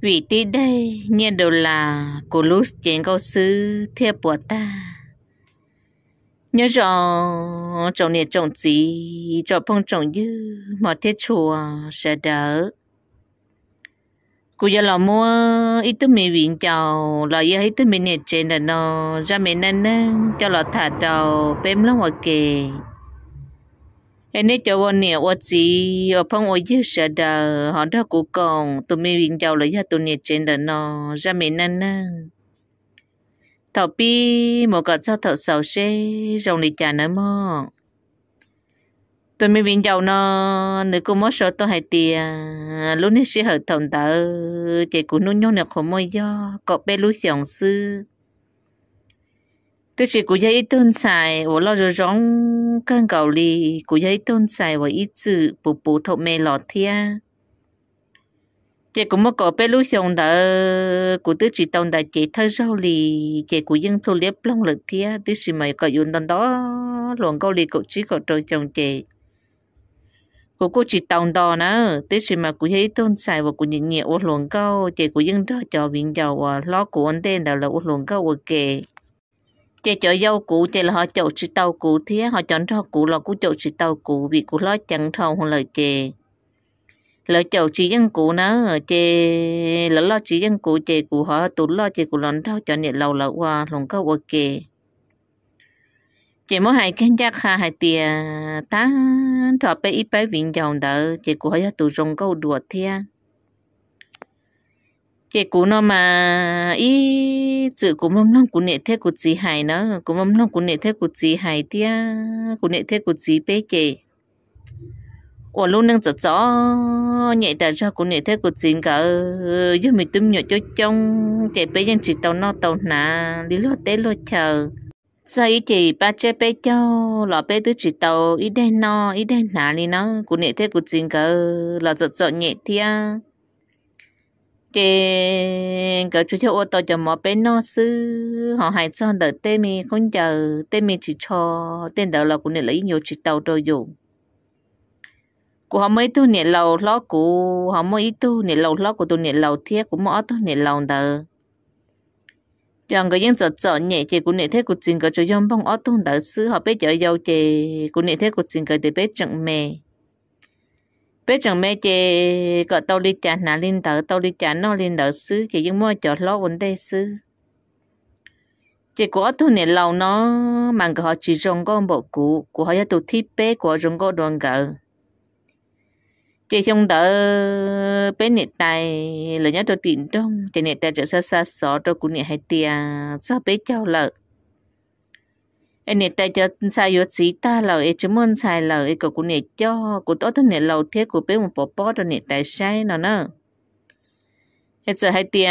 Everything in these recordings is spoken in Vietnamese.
vì tí đây nhiên đều là của lúc chiến câu sư thiệp của ta nhớ rõ trong này trồng gì cho phong trồng dư mà thiết chùa sẽ đỡ cụ giờ là mua ít thứ mì viện chào là giờ ít thứ mì nè trên là nó ra mình nên cho là thả đầu bém lắm hoặc kì em nít cho bọn nè ở chỉ ở phong ở dưới sợ đờ họ đã cố gắng tụi mình bình giàu lấy tôi tụi nè trên đó nó ra mình nè nè thọ bi một cái sao thọ sầu xe rồng đi trả nữa mà tôi mới bình giàu nó nữ cô mất số tôi hay tiền lúc nãy sẽ hợp thầm tớ chạy cũng nuôi nhau nè không mơ gió, cọp bé lúa xiong xưa tôi chỉ cụ giấy tôn xài và lo rồi rong cân cầu lì cụ giấy tôn xài và ít chữ bù bù thọ mê lọ thia chị cũng mất có bé lúc xong đó cụ tôi chỉ tông đại chị thơ rau lì chị cụ dân thu liếp long lực thia tức chỉ mày có dùng đòn đó luồng câu lì cụ chỉ có trôi chồng chị cô cô chỉ tòng đò nữa tới sự mà cô thấy tôn xài và cô nhìn nhẹ ô luồng câu chị cô dân đó cho viện giàu và lo của anh tên đó là ô luồng câu ok chị cho dâu cũ chị là họ chậu chỉ tàu cũ thế họ chọn cho cũ là cũ chậu chỉ tàu cũ vì cũ lo chẳng thòng hồn lời chị lỡ chậu chỉ dân cũ nó chị lỡ lo chỉ dân cũ chị cũ họ tụ lo chị cũ lón thao cho nhiệt lâu lâu qua lòng câu ok chị mỗi hai khen chắc ha hai tia tá thọ bé ít bé vĩnh dòng đỡ chị cũ họ tụ rong câu đùa thế cái cú nó mà ý chữ của mâm long của nệ thế của chị hải nó của mâm long của nệ thế của chị hải tia của nệ thế của chị bé chị ủa luôn đang chở chó nhẹ đã ra của nệ thế của chị cả giờ mình tụm nhọ cho trong chị bé nhân chị tàu nó tàu nà đi lo té lo chờ sao ý chị ba chế bé cho lọ bé tứ chị tàu ý đen no ý đen nà đi nó của nệ thế của chị cả lọ chở chó nhẹ tia chị cái chú cho ô tô cho mỏ bên nó sư họ hay cho đợi tê mi không chờ tê mi chỉ cho tên đầu là cũng để lấy nhiều chỉ tàu đồ dùng của họ mới tu nè lầu lo của họ mới tu nè lầu lo của tu nè lầu thiết của mỏ tu nè lầu đờ chẳng cái những chỗ chỗ nhẹ chị cũng nè thế của chính cái chỗ yom bông ở tu đỡ sư họ biết chở dâu chị cũng nè thế của chính cái để biết chẳng mè bé chẳng mẹ chị có tàu đi chán nà linh tờ tàu đi chán nó linh tờ sư chị nhưng mua cho lo vấn đề sư chị có thu nè lâu nó mà họ chỉ trồng con bộ cụ của họ tụ thi bé của trồng con đoàn gỡ chị không đỡ bé nè tài là nhớ tôi tiền trong chị nè tài trở xa xa xó tôi cũng nè hay tiền sao bé cháu lợi anh ta cho sai yo chỉ ta là ấy chứ muốn sai là ấy cái của này cho của tốt thân này lâu thế của bé một bỏ bỏ rồi này tại sai nó nữa hết giờ hai tia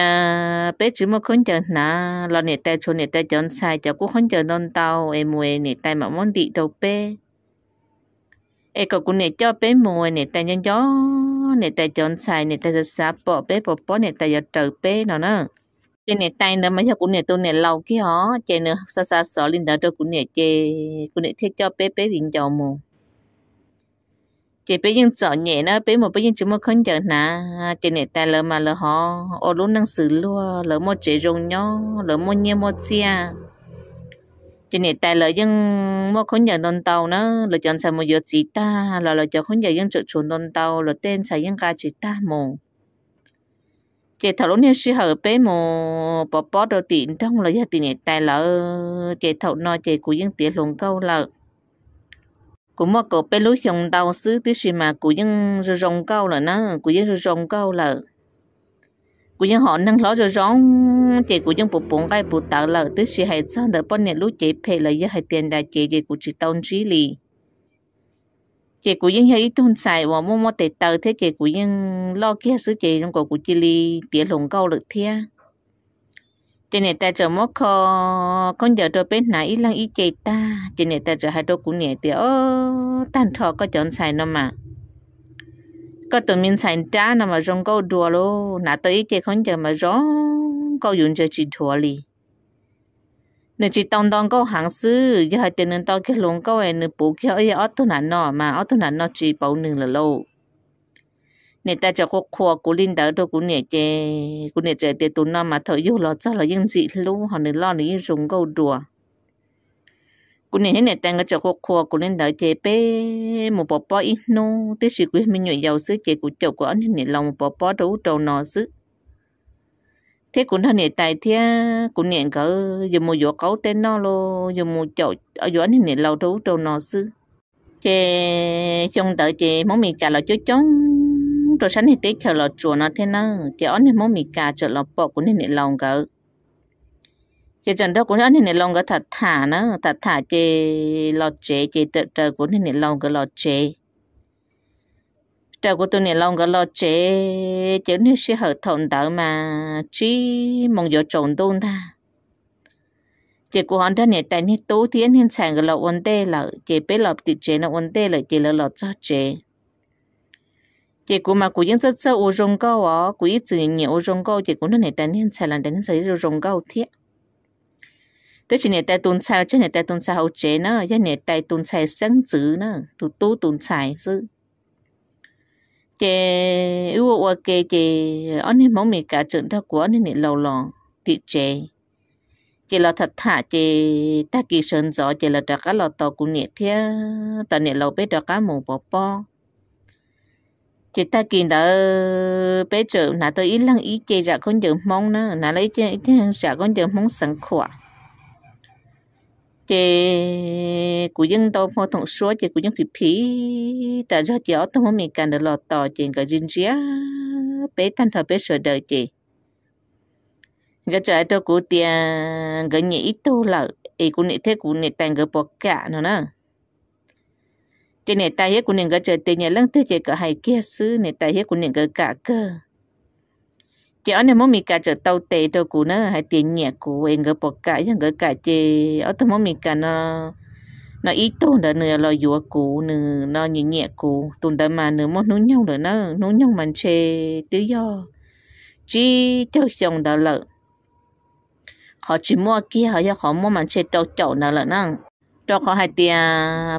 bé chỉ một con chờ nà là này tại chỗ này tại chọn sai cho cũng không chờ non tàu em mua này tại mà muốn đi đâu bé ấy cái cũng này cho bé mua này tại nhân cho này tại chọn sai này tại sao bỏ bé bỏ bỏ này tại giờ chờ bé nó nữa chế nè tay nữa mấy cũng nè tôi nè lâu kia họ chế nè xa xa xỏ linh đã cho cũng nè chế cũng nè thiết cho bé bé bình chào mù chế bé nhưng sợ nhẹ nó bé mà bé nhưng chúng mà không chờ nà chế nè tay lỡ mà lỡ họ ô lúc năng xử luôn lỡ mua chế rong nhó lỡ mua nhia mua xe chế nè tay lỡ nhưng mua không chờ đón tàu nó lỡ chọn xài mua giọt gì ta lỡ lỡ chọn không chờ nhưng chọn chuồn đón tàu lỡ tên xài nhưng ca chỉ ta mù chị thầu lúc nãy sư hở bé mồ bỏ bỏ đồ tiền trong là gia tiền này tài lợ chị thầu nói chị của dân tiền lùng câu lợ cũng mà cổ bé lối không đau xứ tí gì mà của dân rồng câu là nó của dân rồng câu lợ của dân họ năng ló rồi rong chị của dân bộ bốn cái bộ tạo lợ tí gì hay sao đỡ bọn này lúc chị phê là gia hay tiền đại chị chị của chị tông trí lì chị cũng yên hay tuân xài và mua mua tết tờ thế chị cũng yên lo kia sứ chị trong cổ của chị li tía lồng câu được thia chị này ta chờ mất kho con giờ cho bên này ít lăng ít chị ta chị này ta chờ hai đôi cũng nhẹ tía ô tan thọ có chọn xài nó mà có tụi mình xài trá nó mà rong câu đùa lô nãy tới ít chị không chờ mà rong câu dùng cho chị thua li nè chỉ tông tông có hàng sư giờ hai tên nên tao cái lồng có em nè bố kia ấy ở tu nản nọ mà ở tu nản nọ chỉ bảo nương là lâu nè ta cho cô khoa cô linh đỡ đâu cô nè chè cô nè chè tiền tu nọ mà thở yêu lo cho là yên dị lu họ nè lo nè yên dùng câu đùa cô nè hết nè ta ngã cho cô khoa cô linh đỡ chè bé một bò bò ít nô tới sự quyết mình nhảy giàu sư chè cô chậu của anh nè lòng một bò bó đấu trâu nọ sư thế cũng thân nhiệt tại thế cũng nhiệt cỡ giờ mua gió cấu tên nó lo giờ mua chậu ở gió anh nhiệt lâu trú trâu nó sư chè trong tới chè món mì cà là chú chống rồi sáng thì tết chờ là chùa nó thế nó chè ón thì món mì cà chờ là bỏ cũng nên nhiệt lòng cỡ chè chẳng đâu cũng ón thì nhiệt lòng cỡ thật thả nó thật thả chè lọt chè chè tự trời cũng nên nhiệt lòng cỡ lọt chè trâu của tôi này long cái lo chế chứ nếu sẽ hợp thọn đỡ mà chỉ mong giờ chồng tôi ta chỉ của hắn đó này tại như tú thiên hiện sản cái lọ vấn đề là chỉ biết lọ tự chế là vấn đề là chỉ là lọ cho chế chỉ của mà của những rất sâu u rong câu ó của ít chữ nhiều u rong câu chỉ của nó này tại hiện sản là đến hiện u rong câu thiết thế chỉ này tại tôn sai chứ này tại tôn sai hậu chế nó chứ này tại tôn sai sáng chữ nó tụ tú tôn sai chữ chế u u kê chế anh em mong mẹ cả trưởng thao của anh em lâu lòng tị chế chế là thật thả chế ta kỳ sơn gió chế là đặc cá lo tàu cụ nhẹ thế ta nhẹ lâu bé đặc cá mù bò bò chế ta kỳ đỡ bé trưởng nãy tôi ít lăng ý chế ra con trưởng mong nữa nãy lấy chế ít chế ra con trưởng mong sẵn khoa chị của dân tôi phô thông số chị của dân phí phí tại do chị ở tôi muốn mình cần được lọt tò chị gọi riêng riêng bé thanh thờ bé sợ đời chị cái trái tôi của tiền cái nhị ít tu là ý của nhị thế của nhị tành cái bỏ cả nữa nè chị nhị tài hết của nhị cái trời tiền nhà lăng tư chị cả hai kia xứ nhị tài hết của nhị cái cả cơ chị ở nên mình cả chợ tàu tệ đâu cũ nữa hay tiền nhẹ cũ em gỡ bỏ cả chẳng gỡ cả chị ở tao mình cả nó nó ít tôn đó nữa lo dùa cũ nữa nó nhẹ nhẹ cũ tôn đó mà nữa mất nún nhau rồi nó nún nhau mình chê tự do chỉ cho chồng đó lợ họ chỉ mua kia họ cho họ mua mình chê trâu chậu nào lợ năng cho họ hai tiền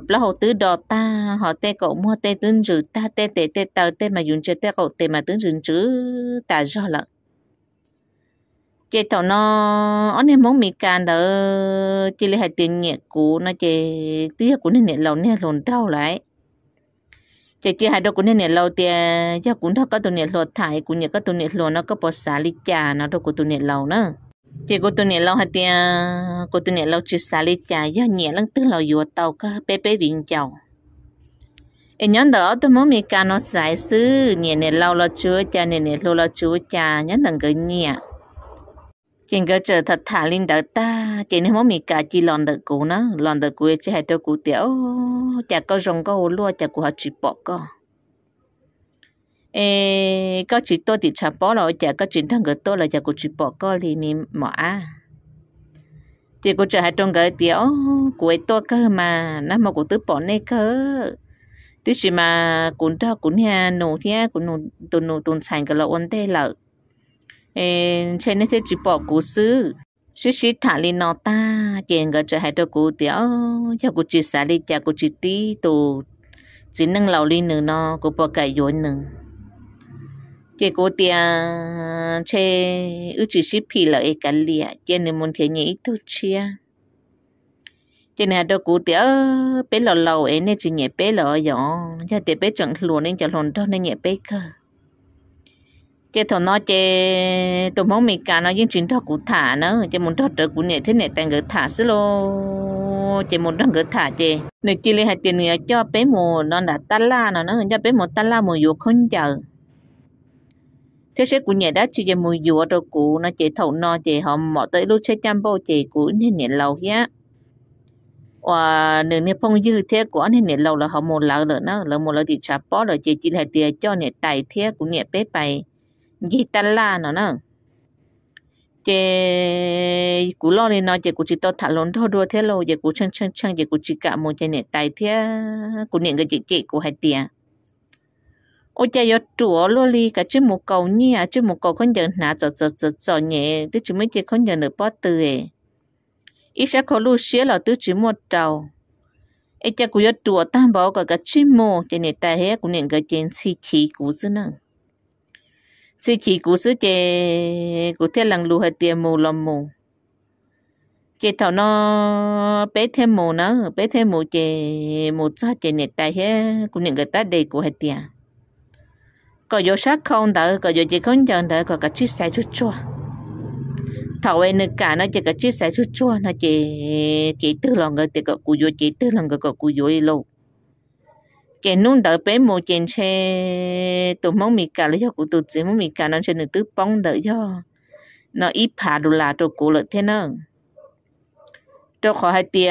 là họ tứ đò ta họ tê cậu mua tê tướng chữ ta tê tê tê tờ tê mà dùng chơi tê cậu tê mà tướng chữ ta do lận chế tàu nó ở nên muốn mì can đó chỉ lấy hai tiền nhẹ cũ nó chế tía của nên nhẹ lâu nên lồn đau lại chế chế hai đôi của nên nhẹ lâu thì cho cũng thắc có tụi nhẹ lột thải của nhẹ có tụi nhẹ lột nó có bỏ xả lít trà nó đâu của tụi nhẹ lâu nữa chế của tụi nhẹ lâu hai tiền của tụi nhẹ lâu chỉ xả lít trà do nhẹ lăng tức lâu vừa tàu có bé bé vịn chầu em nhớ đó tôi muốn mì can nó giải sư nhẹ nhẹ lâu là chúa cha nhẹ nhẹ lâu là chúa cha nhớ đừng cái nhẹ chính có chờ thật thả linh đỡ ta chỉ nên mỗi mình cả chỉ lòn đỡ cũ nó lòn đỡ cũ chỉ hai đôi cũ tiểu chả có rong có lúa chả của họ chỉ bỏ co ê có chỉ tôi thì chả bỏ rồi chả có chuyện thằng cái tôi là chả của chỉ bỏ co thì mình mỏ à chỉ có chờ hai trong cái tiểu của tôi cơ mà nó mà của tứ bỏ nè cơ tức là mà cũng cho cũng nhà nổ thia cũng nổ tụi nổ tụi sành cái là ổn tê lợi 诶，chơi nên thế chỉ bỏ cú sư sư sư thả lên nó ta tiền cái cho hai đứa cú tiểu cho cú chỉ xả đi cho cú chỉ tí tổ chỉ nâng lầu lên nữa nó cú bỏ cái yến nữa chỉ cú tiền chơi ước chỉ ship phi lợi cái lìa chỉ nên muốn thế nhỉ thu chia chỉ này đứa cú tiểu bé lầu lầu ấy nên chỉ nhẹ bé lầu nhỏ cho để bé chẳng luôn nên cho luôn đó nên nhẹ bé cơ chế thọ nó chế tụi mong mình cả nó những chuyện thọ cụ thả nó chế muốn thọ trở cụ nhẹ thế này tăng gỡ thả xí lô chế muốn tăng gỡ thả chế nếu chỉ lấy hai tiền người cho bé mồ nó đã ta la nó nó cho bé mồ ta la mồ dụ không chờ thế sẽ cụ nhẹ đã chỉ chế mồ dụ rồi cụ nó chế thọ nó chế họ mỏ tới lúc sẽ chăm bao chế cụ nên nhẹ lâu nhé và nếu như phong dư thế của anh nhẹ lâu là họ mồ lâu rồi nó lâu mồ lâu thì chả bỏ rồi chế chỉ hai tiền cho nhẹ tài thế cũng nhẹ bé bay gì ta la nó nè chế cú lo này nó chế cú chỉ to thả lốn thôi đua thế lâu chế cú chân chân chân chế cú chỉ cả một chế nè tai thế cú niệm cái chế chế cú hay tiền ôi cha yo chùa lô li cả chứ một cầu nhi à chứ một cầu con giờ nà giờ giờ giờ giờ nhẹ tức chỉ mới chế con giờ được bắt từ ấy ít sẽ có lu xía là tức chỉ một trầu ít cha cú yo chùa tam bảo cả cả chứ mô chế nè tài thế cú niệm cái chế si chỉ cú xí năng sư chỉ của sư chè của thế lần lù hạt tiền mù lầm mù chè thảo nó bé thêm mù nó bé thêm mù chè mù cha chè nè tài hết cũng những cái ta đầy của hạt tiền có vô sát không đỡ có vô chỉ không chẳng đỡ có cái chiếc xe chút chua thảo ấy nữa cả nó chỉ cái chiếc xe chút chua nó chỉ chỉ tư lòng người thì có cú vô chỉ tư lòng người có cú vô lâu cái nung đỡ bé mồ chèn xe tụi mông mì cả lấy cho cụ tụi chế mông mì cả nó cho nữ tứ bông đỡ cho nó ít phá đồ là đồ cụ lợi thế nữa cho khỏi hai tia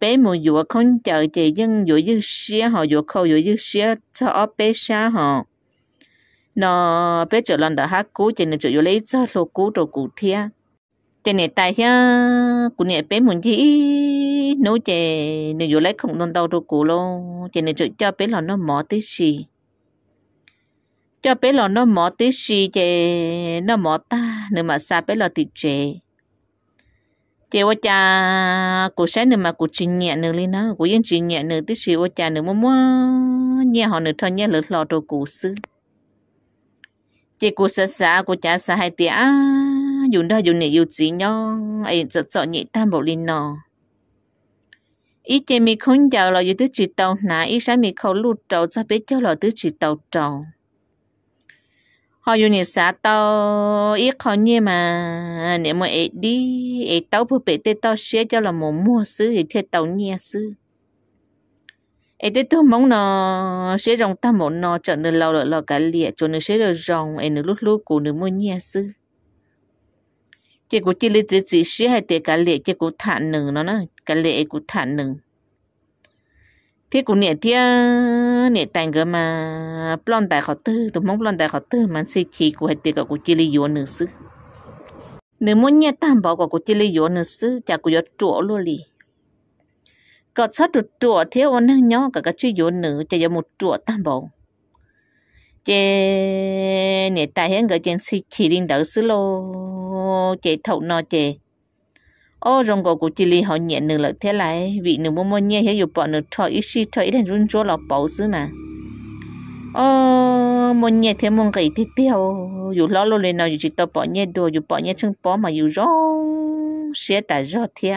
bé mồ dùa không chờ chị dân dùa dư xía họ dùa khâu dùa dư xía cho bé xa họ nó bé trở lần đỡ hát cú chị nữ chỗ dùa lấy cho lô cú đồ cụ thiêng cái này tại ha cụ này bé muốn gì nấu chè nếu dù lấy không đòn đâu đâu cụ lo chè này chơi cho bé là nó mỏ tí gì cho bé là nó mỏ tí gì chè nó mỏ ta nếu mà xa bé là thì chè chè ô cha cụ sáng nếu mà cụ chỉ nhẹ nữa lên nó cụ yên chỉ nhẹ nữa tí gì ô cha nếu mà muốn nhẹ họ nữa thôi nhẹ lỡ lò đồ cụ xứ chè cụ sợ sợ cụ cha sợ hai tiếng dùng đó dùng này yêu chỉ nhau ấy chọn chọn nhị tam bộ linh nọ ý chế mi không giàu là yêu tứ chỉ tàu nà ý sáng mi khâu lụt trâu cho biết cho là tứ chỉ tàu trâu, họ dùng này xả tàu ý khó nhẹ mà nếu mà ấy đi ấy tàu phụ bể tê tàu xe cho là một mua xứ thì thế tàu nhẹ xứ ấy tê tôi mong nó xe rồng tam một nó chọn được lâu lâu lo cả liệt cho nó xe rồi rồng ấy nó lúc lúc cũng được mua nhẹ xứ 结果这里只只是还得个列，结果太冷了呢，个列个太冷。thế cũng nhẹ tia nhẹ tành cái mà plon đại họ tư tụi mong plon đại họ tư mà xây chỉ của hai tia của chị lý yếu nữa sư nếu muốn nhẹ tam bảo của chị lý yếu nữa sư chả của yếu chỗ luôn đi có sát được chỗ thế ông nâng cả cái chữ yếu nữa chả có một chỗ tam bảo chế nhẹ tài hiện cái chuyện xây chỉ linh đạo sư luôn ô chị thấu nó chị ô rong gò của chị li họ nhẹ nửa lợi thế lại vị nửa mua mua nhẹ hiểu bọn nửa thọ ít xí thọ ít đàn run rô lọ bảo xứ mà ô mua nhẹ thế mua cái thế tiêu dù lo lo lên nào dù chị tao bỏ nhẹ đồ dù bỏ nhẹ chân bỏ mà dù rõ xe ta rõ thế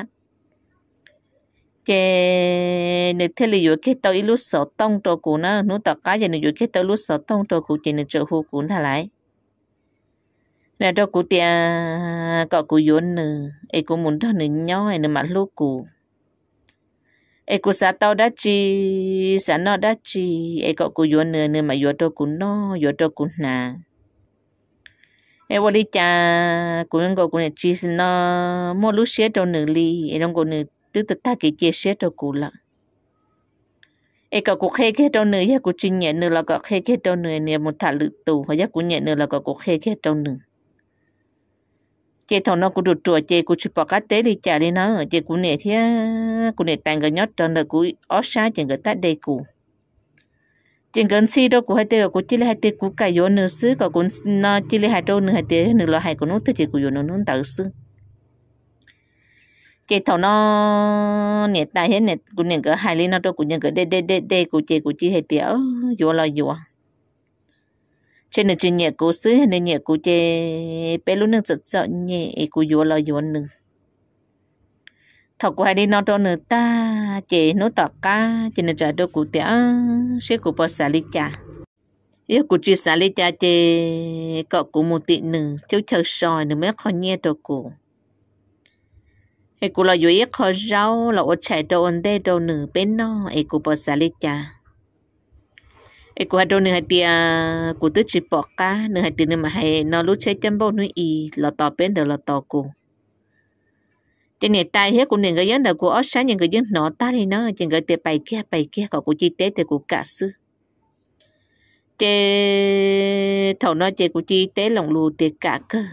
chế nửa thế là dù cái tao ít lúc sợ tông trò của nó nửa tao cá giờ nửa dù cái tao lúc sợ tông trò của chị nửa trợ hô của nó lại nè đâu cụ tia cọ cụ yốn nè ấy cụ muốn đâu nè nhỏ, ấy nè mà lúc cụ ấy cụ sa tao đã chi sa nó đã chi ấy cọ cụ yốn nè nè mà yốn đâu cụ nó yốn đâu cụ nà ấy vô đi cha cụ nhân cọ cụ nè chi nó mua lúc xé đâu nè li ấy đông cụ nè tự tự ta kỹ chia xé đâu cụ lận ấy cậu cũng khê khê đâu nè, ấy cũng chinh nhẹ nè, là cậu khê khê đâu nè, nè một thả lự tù, hoặc là cũng nhẹ nè, là cậu cũng khê khê đâu nữa chị thằng nó cũng được trùa chị cũng chụp bọc cá tế đi trả đi nó chị cũng nè thế cũng nè tàng cái nhót cho nó cũng ó xa chị người tắt đây cũng chị gần xí đó cũng hay tế cũng chỉ là hay tế cũng cả vô nữa xứ có cũng nó chỉ là hay đâu nữa hay tế nữa là hay cũng nó tới chị cũng vô nó nó tự xứ chị thằng nó nè tài hết nè cũng nè cái hai lý nó đó cũng nè cái đây đây đây đây cũng chị cũng chỉ hay tế vô là vô trên là trên nhà cô xứ nên nhà cô chơi, bé lúc nương sợ sợ nhẹ cô vô lo vô nương thọc qua đi nó cho nữa ta chê nó tọt cá trên là trả đôi cụ tía sẽ cụ bỏ xả lý cha yêu cụ chỉ xả lý cha chê cọ cụ một tị nửa cháu chờ sòi nửa mấy khó nhẹ cho cụ ai cụ lo vô ít khó rau là ô chạy đồ ổn đây đồ nửa bên nó ai cụ bỏ xả lý cha e ko hado ne hatia ko te chi poka ne hati ne mahai no lu che chambo nu i lo to pen de lo to ko thế này tai hết cũng nên cái dân là của ớt sáng những cái dân nó ta thì chỉ cái tế kia bài kia có của chi tế thì của cả sư chế thầu nó chế của chi tế lòng lù tế cả cơ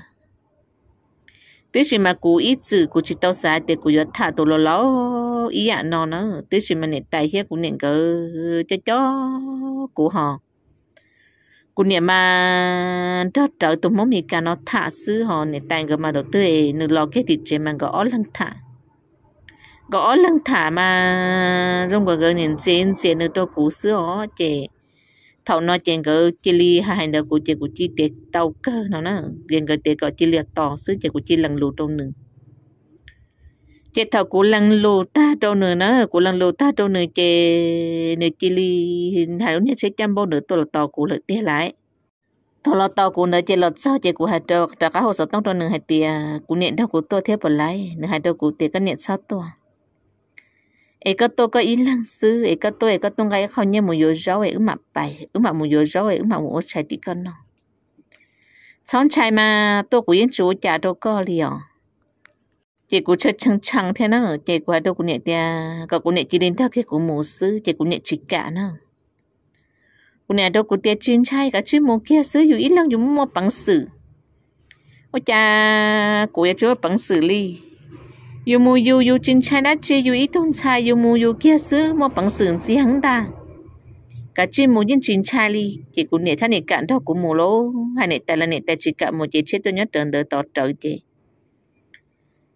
tức là mà của ít chữ của chi tao sai thì của thả tổ lo lo ý ạ nó nó tức là mà này tai hết cũng nên cái cho cho của họ cụ niệm mà đó trở tụi món mì cà nó thả xứ họ nè tàn gờ mà đầu tư ấy nửa lo cái thịt chế mà ó lăng thả ó lăng thả mà rong gờ gờ nhìn xem xem nửa đó cụ xứ họ chế thầu nó chèn gờ chia li hai hành đầu cụ chế cụ chi tiệt tàu cơ nó nè chèn gờ tiệt gọ chia liệt tỏ xứ chế cụ chi lần lù trong nừng chết thảo của lăng lô ta đâu nữa nó của lăng lô ta đâu nữa chế nữa chỉ li hai đứa sẽ chăm bao nữa tôi là tàu của lợi tia lại thọ là tàu của nữa chế lọt sao chế của hai trâu trả cá hồ sơ tông cho nửa hai tia của niệm đâu của tôi theo bờ lại, nửa hai trâu của tia cái niệm sao tôi ấy có tôi cái ý lăng sư ấy có tôi ấy có tôi ngay khâu nhớ một yếu rau ấy ứng mặt bài ứng mặt một yếu rau ấy ứng mặt một trái tí con nó sáng trái mà tôi cũng yên chú trả đâu có liền chị cũng chơi chăng chăng thế nào chị quá đâu cũng nhẹ tia có cũng nhẹ chỉ đến theo cái cũng mù sư chị cũng nhẹ chỉ cả nào cũng nhẹ đâu cũng tia chuyên trai cả chuyên mù kia sư dù ít lắm dù mua bằng sử ôi cha cũng nhẹ chỗ bằng sử li dù mua dù dù chuyên trai đã chơi dù ít thôn trai dù mua dù kia sư mua bằng sử gì hắn ta cả chuyên mù nhân chuyên trai li chị cũng nhẹ thằng nhẹ cả đâu cũng mù lỗ hay nhẹ tại là nhẹ tại chỉ cả mù chị chết tôi nhớ trần đỡ tỏ trời chị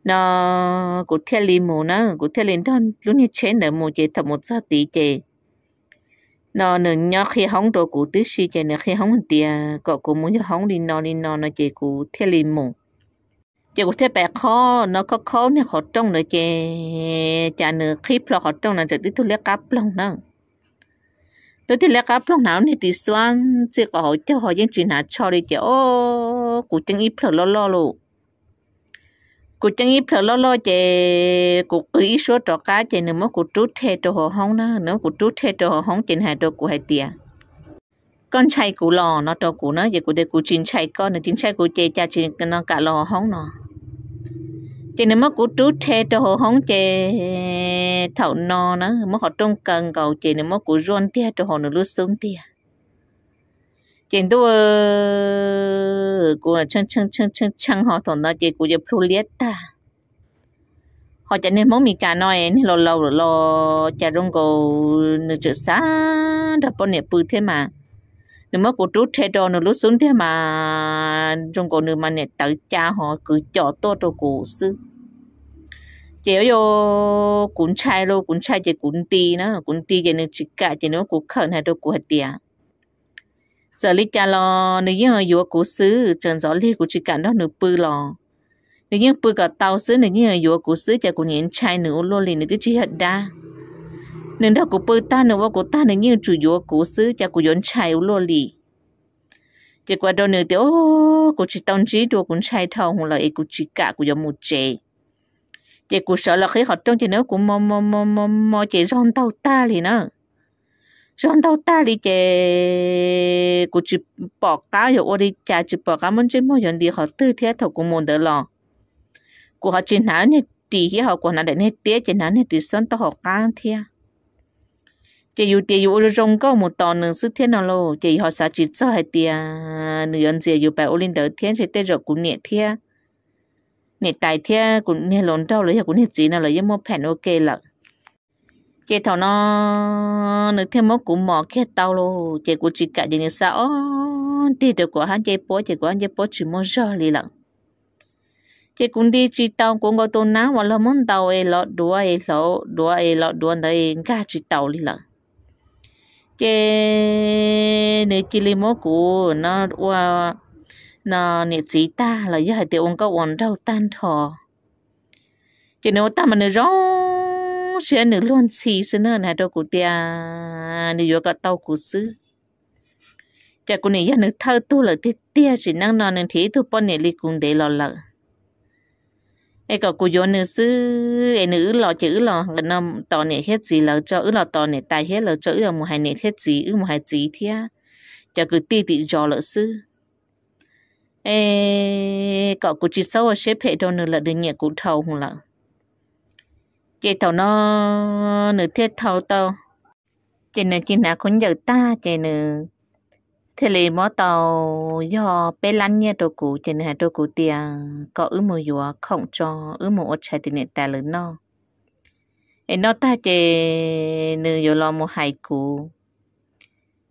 nó cụ thể li mù nó cụ thể lên thân lúc như chén đỡ mù chế thập một sao tí chế nó nửa nhỏ khi hóng đồ cụ tứ si chế nửa khi hóng tiền có cụ muốn cho hóng đi nó đi nó nó chế cụ thể li mù chế cụ thể bẹt khó nó khó khó nè khó trong nữa chế chả nửa khi plo khó trong là chế tí thu lẽ cá plong nó tôi thì lẽ cá plong nào nè tí xoan chế có họ cho họ dân chuyện hạt cho đi chế ô cụ chân y plo lo lo luôn cụ chẳng ít phở lo lo chè cụ cứ ít số trò cá chè nếu mà cụ trút thề cho họ hóng nữa nữa cụ trút thề cho họ hóng trên hai đồ cụ hai tiền con chạy cụ lò nó cho cụ nó giờ cụ để cụ chín chạy con nữa chín chạy cụ chè cha chín nó cả lò hóng nó chè nếu mà cụ trút thề cho họ hóng chè thảo nó nữa mà họ trông cần cầu chè nếu mà cụ run tia cho họ nó lướt xuống tia của của chăng chăng chăng chăng chăng họ giờ ta, họ chỉ nên món mì cà nói nên lâu lâu rồi lo chả rong cầu nửa chợ xa đã bao nhiêu bự thế mà nếu mà cô rút thế đó nó lúc xuống thế mà rong cầu nửa mà nè tự cha họ cứ chọ to cho cô sư chỉ yo cũng chai luôn cũng chai chỉ cũng tì nữa cũng tì chỉ nửa chỉ cả chỉ nó cũng khẩn hay đâu cũng hết tiền giờ lý cha lo nếu như hơi vừa cố xứ trần gió lý của chị cả đó nửa bự lo nếu như bự cả tàu xứ nếu như hơi vừa cố xứ chả của nhện chai nửa lô liền cái chỉ hết đa nếu đó của bự ta nửa của ta nếu như chủ vừa cố xứ chả của nhện chai lô lì chỉ qua đó nửa tiểu của chị tông trí đồ cũng chai thầu hùng lợi của chị cả của giống một trẻ chỉ của sợ là khi họ trong chị nữa cũng mò mò mò mò mò chị rong tàu ta liền nữa rong đâu ta li chế cụ chụp bỏ cá rồi ô đi chả chỉ bỏ cá mình chỉ mua yon đi họ tư thế thầu cũng muốn được lo cụ họ chỉ nói nè tì hi họ còn nói để nè tía chỉ nói nè tì sơn tao họ cá thế u yêu u yêu rong có một tòn nương sức thế nào lo chỉ họ sao chỉ cho hai tì nửa yon gì yêu bài ô linh đầu thế thì tới rồi cũng nhẹ thế nhẹ tài thế cũng nhẹ lớn đâu giờ cũng nhẹ gì nào rồi, giờ mua phèn ok rồi chị thằng nó nó thêm mốt cũng mò cái tao luôn, chị của chị cả gì như sao đi được của hắn chị bố chị của anh chị bố chỉ muốn cho lì lận chị cũng đi chị tao cũng có tôn ná hoặc là muốn tao ấy lọt đùa ấy lọ đùa ấy lọ đùa đấy cả chị tao lì lận chị nếu chị lấy mốt cũ nó qua nó nè chị ta là giờ thì ông có ông đâu tan thò chị nếu ta mà nó rõ không sẽ nữ luôn xì xin nữa này đâu cụ tia nữ vô cả tàu cụ sư chả cụ này nữ thơ tu là tia tia chỉ năng nó nên thế tu bọn này li cùng để lo lợ ai cả cụ vô nữ sư ai nữ lo chữ lo gần năm tàu này hết gì lợ cho ứ lo tàu này tài hết lợ cho ứ một hai này hết gì ứ một hai gì thia chả cụ tia tị giò lợ sư ê cọ cụ chỉ sau xếp hệ đâu nữa là đừng nhẹ cụ thầu hùng lợ chị tàu nó nửa thiết tàu tàu chị nửa chị nào cũng giờ ta chị nửa thế là mỗi tàu do bé lăn nha đồ cũ chị nửa đồ cũ tiền có ứ mùi dùa không cho ứ mùi ớt chạy tiền nửa ta lớn nó em nó ta chị nửa giờ lo mùa hải cũ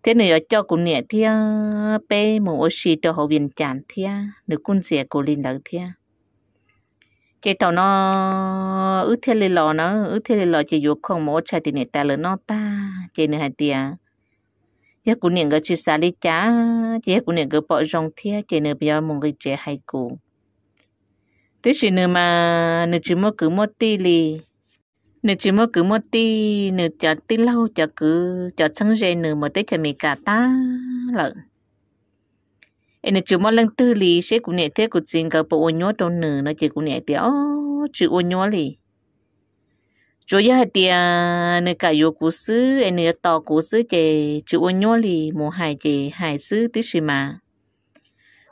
thế nửa cho cụ nửa thia bé mùi ớt xì tàu hậu viên chán thia nửa cũng sẽ cụ lên đầu thia chị tàu nó ướt thế lì lò nó ướt thế lì lò chị dục không mỗi chạy thì này ta lớn nó ta chị nè hai tia giờ cũng niệm cái chị xả đi chả chị cũng niệm cái bỏ rong thia chị nè bây giờ mong cái chị hai cụ thế chị nè mà nè chỉ mua cứ mua tì lì nè chỉ mua cứ mua tì nè chả tì lâu chả cứ chả chẳng dây nè mà tới chả mì cả ta lợn nên chú mong lần tư lì sẽ cũng nhẹ thế của chính cả bộ nhớ trong nửa nó chỉ cũng nhẹ thế ô chỉ ô nhớ lì chỗ giờ thì nên cả yêu cố sư em nè tao cố sư chế chú ô nhớ lì một hai chế hai sư tí gì mà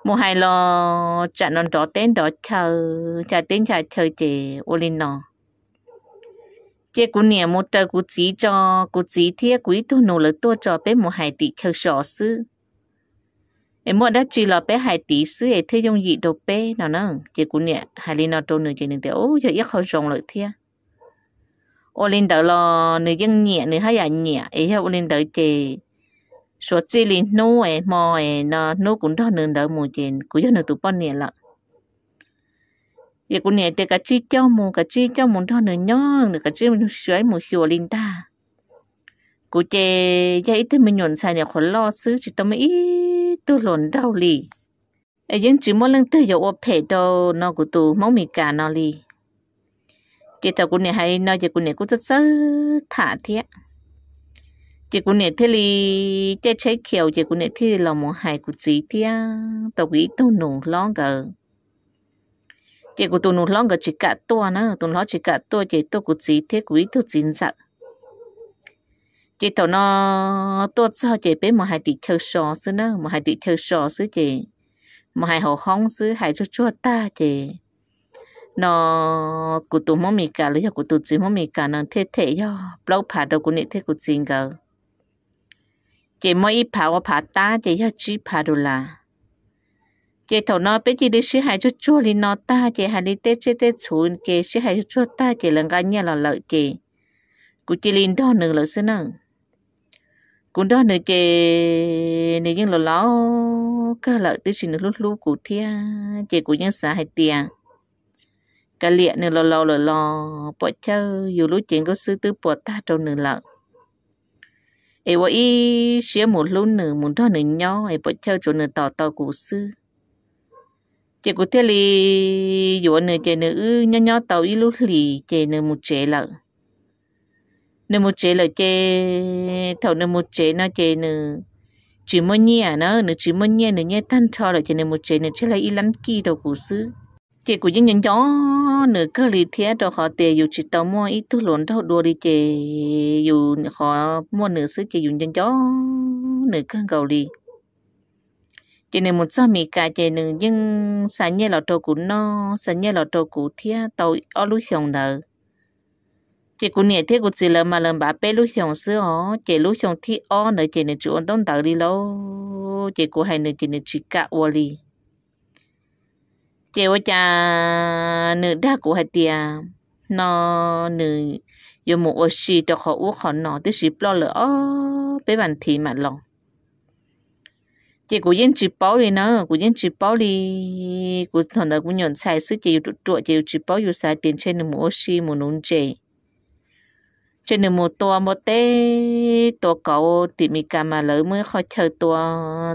một hai lo chặn non đó tên đó chờ chờ tên chờ chờ chế ô linh nọ, chế cũng nhẹ một tờ cố chỉ cho cố chỉ thế quý tu nô lực tua cho bé một hai tỷ chờ sọ sư em muốn đã chỉ là bé hai tí sứ ấy thấy dùng gì đồ bé nào nè chỉ cũng nè hai linh nào đồ nữa chỉ nên thế giờ ít khó rộng lợi thia ô linh đầu lo nữ dân nhẹ nữ hay nhẹ ấy ha ô linh e, e, đầu chỉ số chỉ linh nô ấy mò ấy nó nô cũng đó nữ đầu mù chỉ cũng giờ nữ tụ bao nhẹ lận giờ cũng nè thế cả chi cho mù cả chi cho mù đó nữ nhon nữ cả chi mù sưởi mù sưởi linh ta cũng chỉ giờ ít thế mình nhuận sai nhà khó lo xứ chỉ tao mới tu lồn đau lì ấy dân chỉ mỗi lần tới dầu phê đâu nó của tu máu mì cả nó lì chị thảo của này hay nói chị của này cũng rất rất thả thiết chị cũng nè thế li chế chế kiểu chị cũng nè thế là một hai của chị thì tàu quý tàu nổ lon gờ chị của tàu nổ lon gờ chỉ cả tua nữa tàu nó chỉ cả tua chị tàu của chị thế quý tàu chín dặn dạ chị tàu nó tốt sao chị bé mà hai tỷ thơ sò xứ nữa mà hai tỷ thơ sò xứ chị mà hai hồ hóng xứ hai chút chút ta chị nó cụ tụ mong mì cả lấy cụ tụ chỉ mong mì cả nó thế thế yo lâu phá đâu cụ nị thế cụ chính gờ chị mỗi ít phá và phá ta chị yo chỉ phá đồ là chị thầu nó bé chị đi xí hai chút chút đi nó ta chị hai đi tết chơi tết chú chị xí hai chút chút ta chị lần cái nhà là lợi chị cụ chị linh đo nữa lợi xứ nương cũng đó nữa kì nữa những lò ló cái lợi tới xin nữa lúc lúc cụ thia chỉ cụ những xã hay tiền cái liệt nữa lò lò lò lò bỏ chơi dù lúc chuyện có sư tư bỏ ta trong nữa lợn ấy vậy xía một lúc nữa muốn đó nữa nhau ấy bỏ chơi chỗ nữa tò tò cổ sư chị cổ thia li dù nữa chỉ nữa nhó nhó tàu ít lúc li chỉ nữa một chế lợn nếu một chế là chế thầu nếu một chế nó chế nữa chỉ một nhẹ à nó nữa chỉ một nhẹ nữa nhẹ tan cho là chế nếu một chế nữa chế là y lăn kỳ đầu của sư chế của những nhân gió nữa cơ lý thế đó họ tề dù chỉ tàu mua ít thu lộn đâu đua đi chế dù họ mua nữa sư chế dùng nhân gió nữa cơ cầu đi chế nên một sao mì cả chế nữa nhưng sáng nhẹ là trâu của nó sáng nhẹ là trâu của thế tàu ở lối không đời chị cũng nhẹ thế cũng chỉ là mà làm bà bé lúc xong xưa họ, ờ, chị lúc xong thi o nữa chị nên chú ông đông đầu đi lâu chị cũng hay nữa chị nên chỉ cả ô li chị ô cha nữ đa cũng hai tiề à, nó nữ yêu một ô xì cho họ uống họ nó tức xì lo lỡ ó ờ, bé bàn thì mà lòng chị cũng yên chỉ bảo đi nữa cũng yên chỉ bảo đi cũng thằng đó cũng nhận sai sức chị trụ trụ chị chỉ bảo yêu sai tiền trên một ô xì một nón chị cho nên một tua một té tua cậu thì mình cầm mà lỡ mới khó chờ tua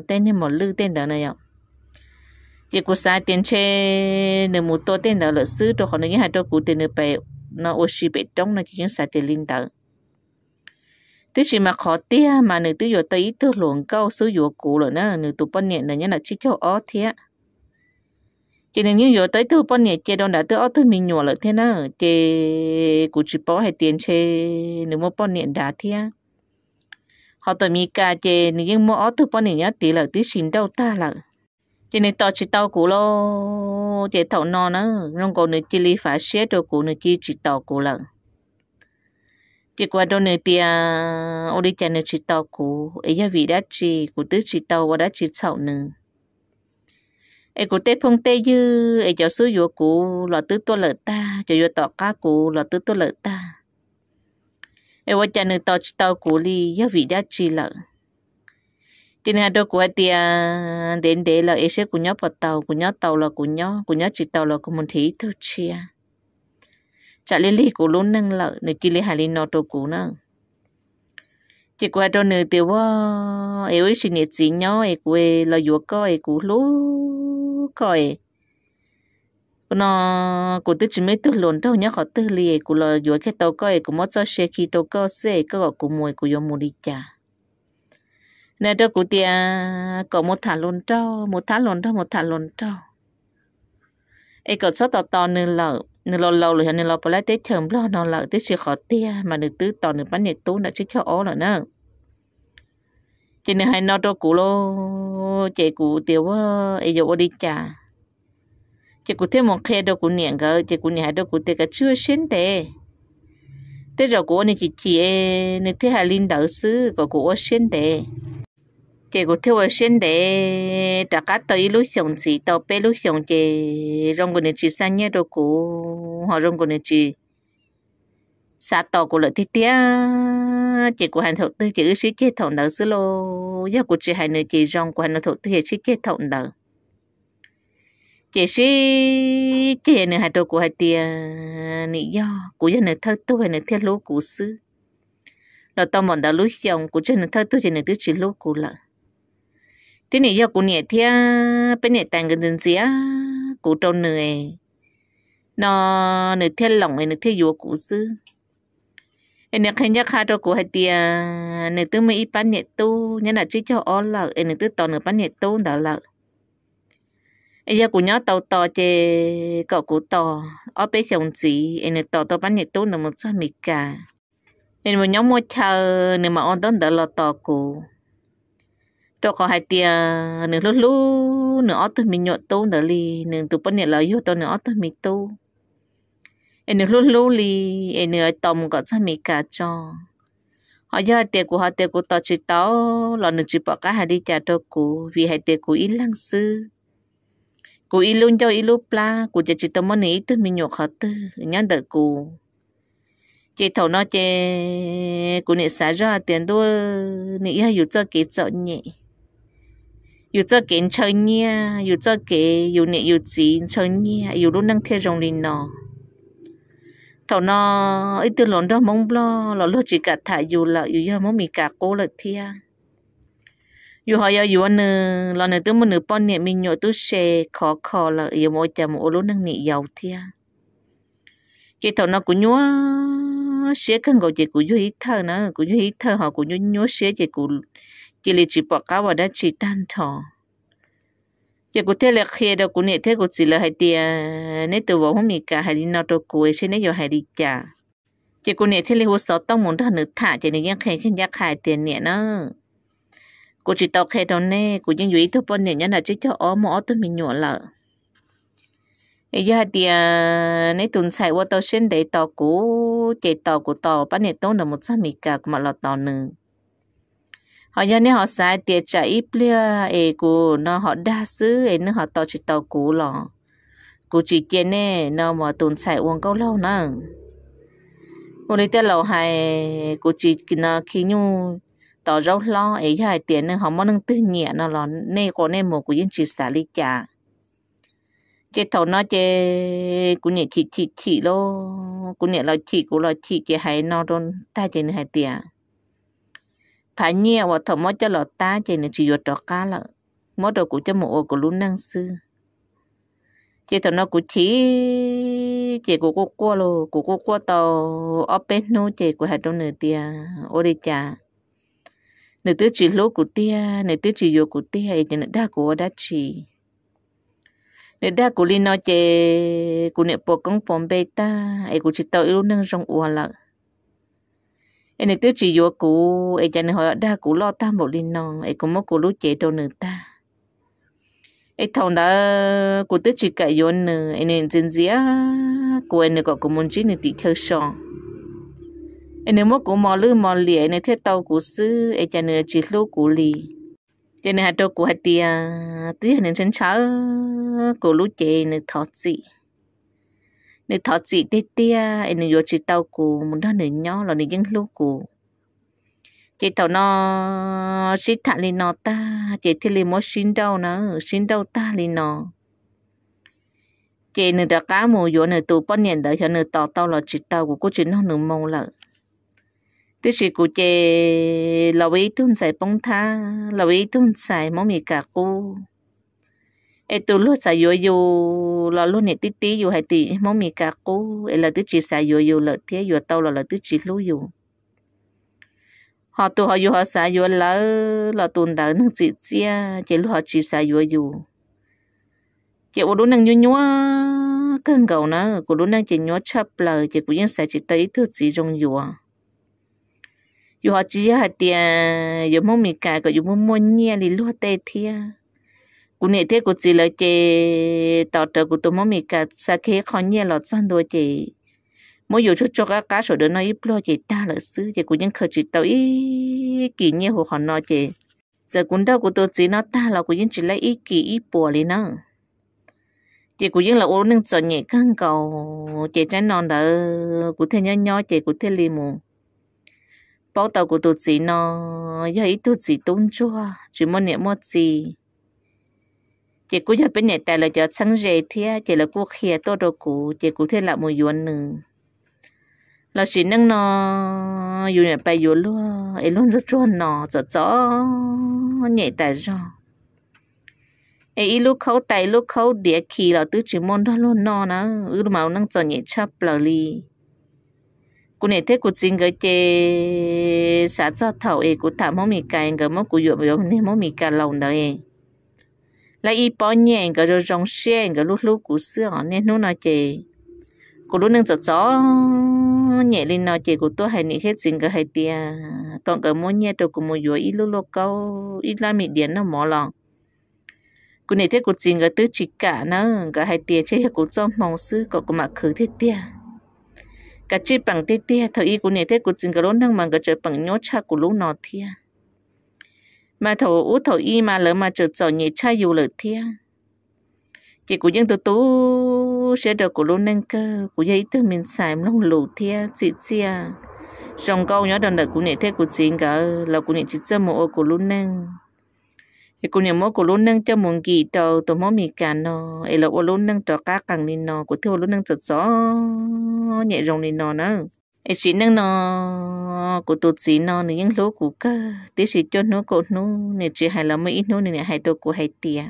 tên như một lư tên đó này ạ chỉ có sai tiền che nên một tua tên đó lỡ xứ tôi họ những hai tôi cụ tiền nữa bè nó ô xì bảy trống nó chỉ những sai tiền linh tử tức chỉ mà khó tia mà nếu tự dụ tới ít tư luận câu số dụ cụ rồi nữa nếu tụ bận nhện là nhớ là chỉ cho ó thế chị nên như tới thứ bao nhiêu chị đâu đã tới ở thứ mình nhỏ lợi thế nào chị cũng chỉ bỏ hai tiền chị nếu mà bao nhiêu đã thế họ tới mi cả chị nếu mà ở thứ bao nhiêu nhá tí là tí xin đâu ta là chị nên tao chỉ tao cũ lo chị thấu nó nữa không có nữa chị lý phải xé đồ cũ nữa chị chỉ tao cũ là chị qua đâu nữa thì à, ở đây chị nữa chỉ tao cũ ấy giờ vì đã chị cũng tới chỉ tao và đã chỉ thầu nữa ai cụ tê phong tê dư ai cho sư yo cụ lọ tứ tua lợ ta cho yo tọ cá cụ lọ tứ tua lợ ta ai vợ cha nữ tọ à, tàu cụ li yo vị đã chi lợ tin nhà đôi cụ hai tia đến để là ai sẽ cụ nhớ bọt tàu cụ nhớ tàu là cụ nhớ cụ nhớ chỉ tàu là cụ muốn thấy thôi chia chả lê lê cụ luôn nâng lợ nữ kia lê hai lê nọ đồ cụ nữa chỉ qua đôi nữ tiêu vợ ai ấy xin nhiệt gì nhau ai quê là yo coi ai cụ luôn khỏi nó cụ tư chỉ mới tư lồn đâu nhá khó tư lì cụ là dúa cái tàu coi cụ mất cho xe khi tàu coi xe cái gọi cụ mùi cụ vô mùi đi trả. nè đâu cụ tia có một thả lồn trâu một thả lồn trâu một thả lồn trâu ấy cậu số tàu to nửa là, nửa lò lâu rồi nửa lò bỏ lại tới thầm lo nó lợ tới chỉ khó tia mà nửa tứ tàu nửa bắn nửa tú đã chết cho ó rồi nữa chỉ nên hay nó cho cụ lô chị cụ tiểu ờ, ấy giờ đi chả chị cụ thêm một khe đâu cụ niệm cơ chị cụ nhà đâu cụ tiệt cả chưa xin tệ thế rồi cụ này chị chị e, này thế hà linh đạo sư có cụ xin tệ chị cụ theo xin tệ trả cá tới lúc xong chị tàu bé lúc xong chị rong cụ này chị sang nhé đâu cụ họ rong cụ này chị sát tàu cụ lợi thiết tiếc chị của hành thổ tư chỉ sĩ chế thổ nợ xứ lô do của chị hai nữ chị rong của hành thổ tư chỉ sĩ chế thổ nợ chỉ sĩ chế nữ hai đồ của hai tia nị do của dân nữ thơ tu hay nữ thiết lô của xứ là tao mòn đã lối dòng của chân nữ thơ tu thì nữ tư chỉ lô của lợ thế nị do của nhẹ thia bên nhẹ tàng gần dần dĩa của trâu nữ nó nữ thiết lỏng hay nữ thiết dùa của xứ nên khi nhắc hai đôi của hai tia nên tôi mới bán nhẹ tu nên là chỉ cho ó lợ nên tôi tao nửa bán nhẹ tu đã lợ giờ của nhớ tàu tò chê cậu của tò ở bên chồng gì nên tò tao bán nhẹ tu nữa một số mì cả nên một nhớ mua chờ nên mà ổn đón đỡ lo tò của cho có hai tia nên lúc lúc nữa tôi mình nhọ tu nữa li nên tôi bán nhẹ lời vô tôi nữa tôi mình tu nó lú lúc lúc li em nửa tôm có cho mì cá cho họ giờ tiền của họ tiền của tao chỉ tao là nửa chỉ bỏ cả hai đi trả cho cụ vì hai tiền của ít lăng sư cụ ít luôn cho ít lúc pla cụ chỉ chỉ tao mới nghĩ tới mình nhột họ tư nhớ đợi cú, chị thấu nó chị cú nị xả ra tiền đua nị hay dù cho kỹ cho nhẹ dù cho kỹ chơi nhẹ dù cho kỹ dù nị dù chỉ chơi nhẹ dù luôn năng theo rồng lên nó thảo nó ít tiền lộn đó mong lo lo lo chỉ cả thả dù là dù giờ mong mì cả cố là thia dù họ giờ dù anh lo này tôi muốn nửa bọn nè mình nhỏ tôi xe khó khó là giờ mỗi chả mỗi lúc năng nị giàu thia cái thảo nó cũng nhúa xe cần gọi chỉ cũng nhúa ít thơ nữa cũng nhúa ít thơ họ cũng nhúa nhúa xe chỉ cũng chỉ là chỉ bỏ cá vào đó chỉ tan thọ ya ku te là khi da ku ne te ku chỉ là hai tia ne tu wo mi ka hai no to ku she ne yo hai đi cả, ya ku ne te là hu so tong mun da nu tha chỉ nên yang khi khi ya khai tiền ne nó ku chỉ tao khai đó ne ku yang yui tu pon ne nya là chi cho o mo tu mi nyo la ya tia ne tun sai wo to shen de to ku che to ku to pa ne to na mo cha mi ka ma la to nu họ giờ nên họ sai tiệt chạy plia ấy cô nó họ đa sứ ấy nó họ tao chỉ tao cú lọ cú chỉ kia nè nó mà tồn sai uống câu lâu nè cô đi tới lâu hay cô chỉ nó khi nhu tao rau lo ấy hay tiền nên họ muốn nâng tư nhẹ nó lọ nè có nè một của yên chỉ xả lý chả chế thầu nó chế cũng nhẹ chỉ chỉ chỉ lô cũng nhẹ là chỉ cũng là chỉ chế hay nó đôn ta chế này hai tiền phải nhiều và thầm mất cho lọ ta chỉ nên chỉ vô trọ cá lợ mất đồ của cho một ô của lũ năng sư chỉ thầm nó cũng chỉ chỉ của cô cô lô của cô cô tàu ở bên nô chỉ của hạt đông nửa tia ô đi chả nửa tứ chỉ lô của tia nửa tứ chỉ vô của tia ấy chỉ nửa đa của đa chỉ nửa đa của linh nó chỉ của nửa bộ công phòng bê ta ấy của chỉ tàu yêu năng rong uo lợn em này tiêu chỉ vô cụ em chẳng hỏi đa cụ lo ta một linh non em cũng mất cụ lúc chế đồ nữa ta em thằng đó cụ tiêu chỉ cái vô nữa em này chân dĩa cụ em này có cụ muốn chỉ nữa tí theo song em này mất cụ mò lư mò lìa em này thiết tàu cụ sư em chẳng nữa chỉ lúc cụ lì cho nên hạt đồ cụ hạt tiề tí hình chân cháo cụ lúc chế nữa thọ gì nên thọ chị tê tia, anh nên vô chị tàu cụ muốn đó nên nhỏ là nên dân lúc cụ chị tàu nó chị thả lên nó ta chị thì lên mỗi xin đâu nó xin đâu ta lên nó chị nên đã cá mồi, vô nên tụ bao nhiêu đợi cho nên tàu tàu là chị tàu của cô chị nó nên mong là tức là cô chị là vì tuân sai bóng tha là vì tuân sai mong mì cả cô e tu lu sa yo yo là lu ne tí tí yo hay tí mo mi cả cô e là e tu chỉ sa yo yo là thế yo tao là là tu chỉ lu yo họ tu họ yo họ sa yo là là tu đầu nương chị chia chỉ lu họ chỉ sa yo yo chị ô đúng năng nhua nhua cơn gầu nữa cô đúng năng chị nhua chập lời chị cũng yên sa chị tới thứ gì trong yo yo họ chỉ hay tiền yo mo mi cả cái yo mo mo nhia đi lu tê thia cú nè thế cú chỉ là chế tao trợ cú tôi muốn mình cả sa khé khó nhẹ lọt sang đôi chế mỗi dù chút chút các cá sổ đứa nó ít lo chế ta là xứ chế cú nhân khởi chỉ tao ít kỷ nhẹ hồ họ nó chế giờ cú đâu cú tôi chỉ nó ta là cú nhân chỉ lấy ít kỷ ít bùa lên nó chế cú nhân là ô nâng sợ nhẹ căng cầu chế trái non đỡ cú thế nhỏ nhỏ chế cú thế li mù bảo tàu cú tôi chỉ nó giờ ít tôi chỉ tôn chua chỉ muốn nhẹ mất gì chị cũng cho bên nhà tài là cho sáng rề thế chị là cô khía to đồ cũ chị cũng thế là một yuan nữa là chỉ nâng nó yuan nhà bay yuan luôn ấy luôn rất chuẩn nó cho cho nhẹ tài cho, ấy lúc khâu tài lúc khâu địa khi là tứ chỉ môn đó luôn nó nó ư mà nâng cho nhẹ chắp là li cô này thế cô xin cái chế xã cho thầu ấy cô thả máu mì cái, cái máu cô yuan yuan này mì cái lòng đấy là à, y bỏ nhẹ cả rồi rong xe cả lúc lúc cũ xưa nên lúc nào chị cô lúc nâng chợ chó nhẹ lên nó chị của tôi hay nghĩ hết xin cả hay tiền còn cả mỗi nhẹ tôi cũng một vừa ít lúc lúc câu ít làm mì điện nó mỏ lòng cô này thế cô xin cả tứ chỉ cả nó cả hay tiền chơi cô cho mong sư có cô mà khử thế tia cái chơi bằng thế tia thời y cô này thế cô xin cả lúc nâng mà cái chơi bằng nhốt cha của lúc nó tia mà thổ út thổ y mà lỡ mà trở trở nhẹ cha dù lỡ thia chỉ của dân tôi tú sẽ được của luôn nâng cơ của dây từ mình xài lông lù thia chị chia trong câu nhớ đàn đợi của nhẹ thế của chị cả là của nhẹ chị chơi một của luôn nâng thì của nhẹ mỗi của luôn nâng cho muốn kỳ đầu tôi mỗi mì cả nó ấy là của luôn nâng cho cá càng nên nó của thưa luôn nâng thật rõ nhẹ rồng nên nó nữa ấy chỉ nâng nó nó tổ tụt nó nên những lỗ cụ cơ tí sĩ cho nó cụ nó nên chỉ hay là mấy ít nó nên hay đồ cụ hay tiền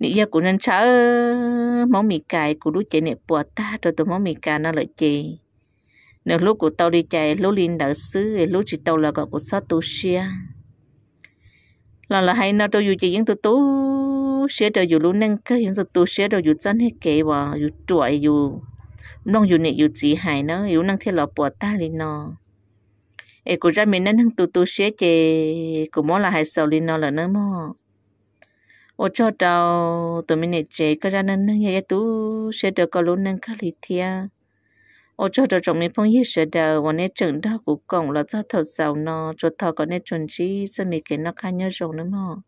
nị giờ cụ nên chở món mì cài cụ đút chạy nè bùa ta rồi tụi món mì cài nó lợi chạy nếu lúc cụ tàu đi chạy lúc linh đỡ xứ lúc chỉ tàu là gọi cụ sát tu xia là là hay nó tôi dù chỉ những tôi tu xia rồi dù lúc nâng cơ những tôi tu xia rồi dù chân hết kệ và dù chuỗi dù nông dù này dù chỉ hại nó dù năng thiết lọ bỏ ta lên nó ê cô ra mình nâng tu tu xế chê cô mó là hại sầu lên nó là nó mò ô cho tàu tụi mình này chê cái ra nâng nâng ya tu xế được có luôn nâng khá lì thia ô cho tàu trong mình phong yêu xế đờ và nè chừng đó cũng cổng là cho thầu sầu nó cho thầu có nè chuẩn trí cho mình cái nó khá nhớ rộng nữa mò